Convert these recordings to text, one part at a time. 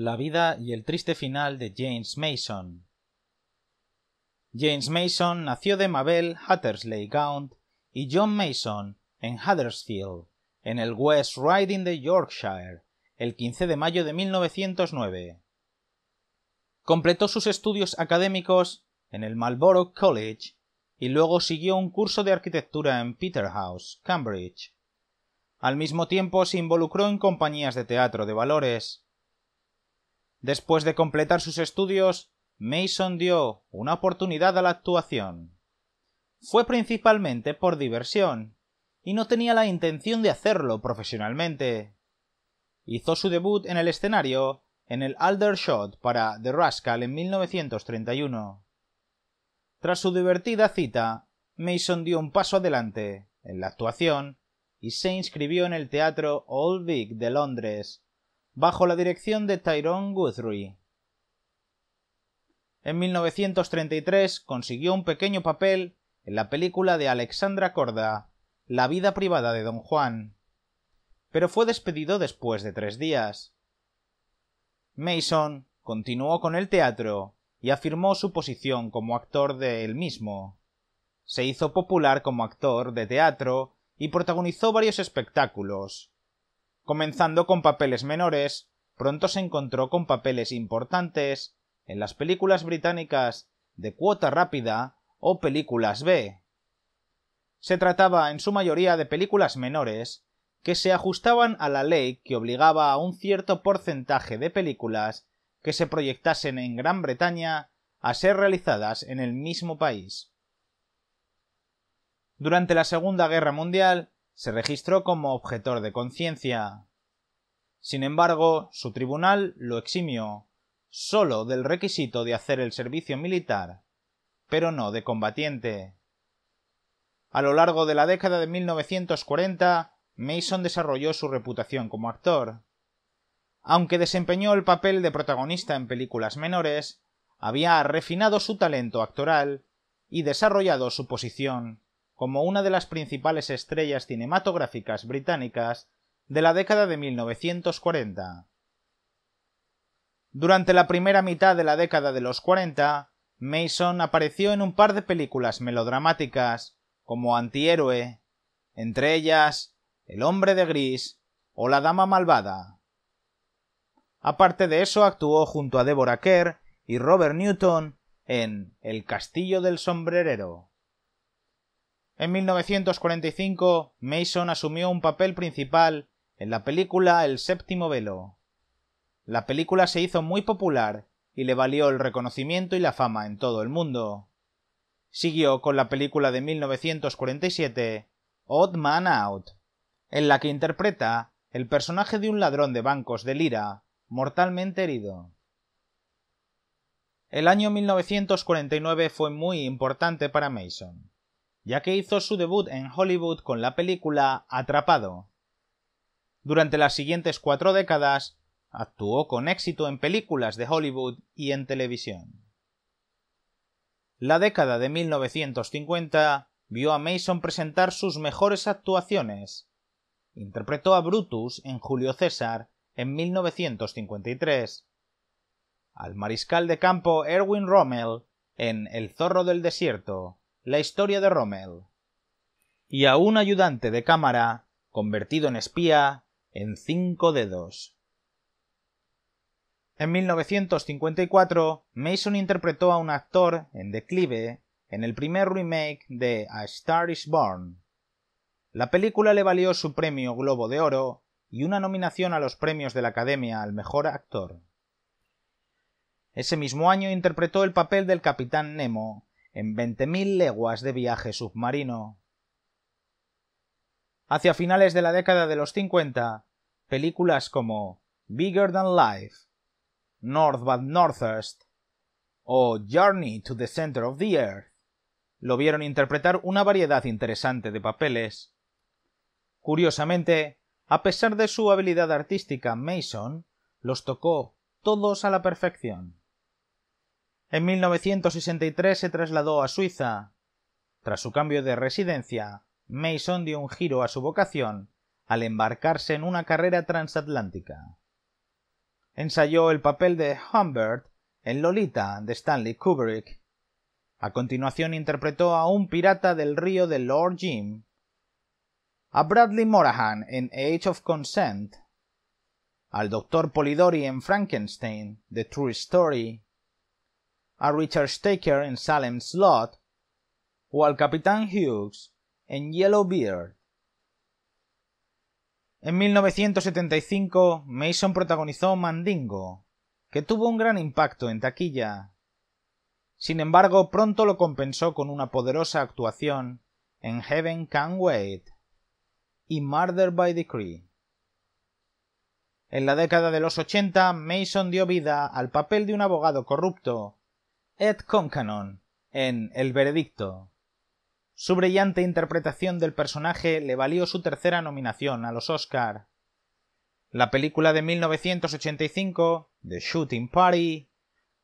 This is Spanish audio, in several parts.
la vida y el triste final de James Mason. James Mason nació de Mabel Hattersley Gaunt y John Mason en Huddersfield, en el West Riding de Yorkshire, el 15 de mayo de 1909. Completó sus estudios académicos en el Marlborough College y luego siguió un curso de arquitectura en Peterhouse, Cambridge. Al mismo tiempo se involucró en compañías de teatro de valores, Después de completar sus estudios, Mason dio una oportunidad a la actuación. Fue principalmente por diversión, y no tenía la intención de hacerlo profesionalmente. Hizo su debut en el escenario en el Aldershot para The Rascal en 1931. Tras su divertida cita, Mason dio un paso adelante en la actuación y se inscribió en el Teatro Old Vic de Londres bajo la dirección de Tyrone Guthrie. En 1933 consiguió un pequeño papel en la película de Alexandra Corda, La vida privada de Don Juan, pero fue despedido después de tres días. Mason continuó con el teatro y afirmó su posición como actor de él mismo. Se hizo popular como actor de teatro y protagonizó varios espectáculos, Comenzando con papeles menores, pronto se encontró con papeles importantes en las películas británicas de cuota rápida o películas B. Se trataba en su mayoría de películas menores que se ajustaban a la ley que obligaba a un cierto porcentaje de películas que se proyectasen en Gran Bretaña a ser realizadas en el mismo país. Durante la Segunda Guerra Mundial, se registró como objetor de conciencia. Sin embargo, su tribunal lo eximió solo del requisito de hacer el servicio militar, pero no de combatiente. A lo largo de la década de 1940, Mason desarrolló su reputación como actor. Aunque desempeñó el papel de protagonista en películas menores, había refinado su talento actoral y desarrollado su posición como una de las principales estrellas cinematográficas británicas de la década de 1940. Durante la primera mitad de la década de los 40, Mason apareció en un par de películas melodramáticas como antihéroe, entre ellas El hombre de gris o La dama malvada. Aparte de eso, actuó junto a Deborah Kerr y Robert Newton en El castillo del sombrerero. En 1945, Mason asumió un papel principal en la película El séptimo velo. La película se hizo muy popular y le valió el reconocimiento y la fama en todo el mundo. Siguió con la película de 1947, Odd Man Out, en la que interpreta el personaje de un ladrón de bancos de Lira, mortalmente herido. El año 1949 fue muy importante para Mason ya que hizo su debut en Hollywood con la película Atrapado. Durante las siguientes cuatro décadas, actuó con éxito en películas de Hollywood y en televisión. La década de 1950 vio a Mason presentar sus mejores actuaciones. Interpretó a Brutus en Julio César en 1953, al mariscal de campo Erwin Rommel en El zorro del desierto la historia de Rommel. Y a un ayudante de cámara, convertido en espía, en cinco dedos. En 1954, Mason interpretó a un actor en declive en el primer remake de A Star is Born. La película le valió su premio Globo de Oro y una nominación a los premios de la Academia al Mejor Actor. Ese mismo año interpretó el papel del capitán Nemo en 20.000 leguas de viaje submarino. Hacia finales de la década de los 50, películas como Bigger Than Life, North by Northest o Journey to the Center of the Earth lo vieron interpretar una variedad interesante de papeles. Curiosamente, a pesar de su habilidad artística, Mason los tocó todos a la perfección. En 1963 se trasladó a Suiza. Tras su cambio de residencia, Mason dio un giro a su vocación al embarcarse en una carrera transatlántica. Ensayó el papel de Humbert en Lolita de Stanley Kubrick. A continuación interpretó a un pirata del río de Lord Jim, a Bradley Morahan en Age of Consent, al doctor Polidori en Frankenstein, The True Story, a Richard Staker en Salem's Slot o al Capitán Hughes en Yellowbeard. En 1975, Mason protagonizó Mandingo, que tuvo un gran impacto en taquilla. Sin embargo, pronto lo compensó con una poderosa actuación en Heaven Can Wait y Murder by Decree. En la década de los 80, Mason dio vida al papel de un abogado corrupto Ed Concanon en El Veredicto. Su brillante interpretación del personaje le valió su tercera nominación a los Oscar. La película de 1985, The Shooting Party,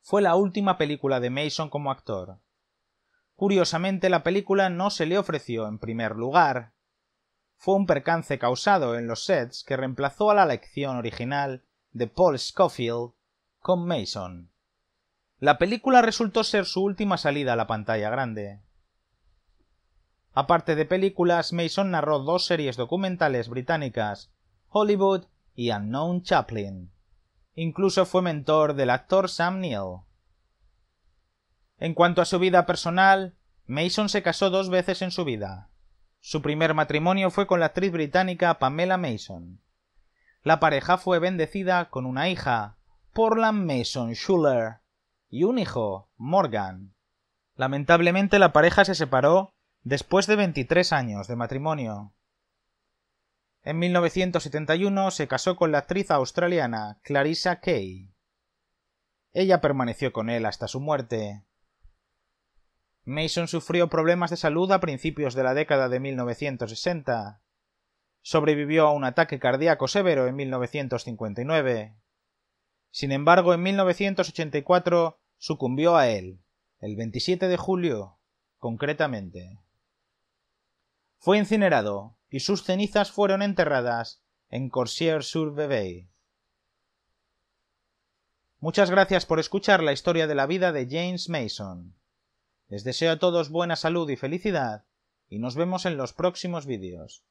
fue la última película de Mason como actor. Curiosamente, la película no se le ofreció en primer lugar. Fue un percance causado en los sets que reemplazó a la lección original de Paul Scofield con Mason. La película resultó ser su última salida a la pantalla grande. Aparte de películas, Mason narró dos series documentales británicas, Hollywood y Unknown Chaplin. Incluso fue mentor del actor Sam Neill. En cuanto a su vida personal, Mason se casó dos veces en su vida. Su primer matrimonio fue con la actriz británica Pamela Mason. La pareja fue bendecida con una hija, Portland Mason Schuller, y un hijo, Morgan. Lamentablemente la pareja se separó después de 23 años de matrimonio. En 1971 se casó con la actriz australiana Clarissa Kay. Ella permaneció con él hasta su muerte. Mason sufrió problemas de salud a principios de la década de 1960. Sobrevivió a un ataque cardíaco severo en 1959. Sin embargo, en 1984 sucumbió a él, el 27 de julio, concretamente. Fue incinerado y sus cenizas fueron enterradas en Corsier-sur-Vevey. Muchas gracias por escuchar la historia de la vida de James Mason. Les deseo a todos buena salud y felicidad, y nos vemos en los próximos vídeos.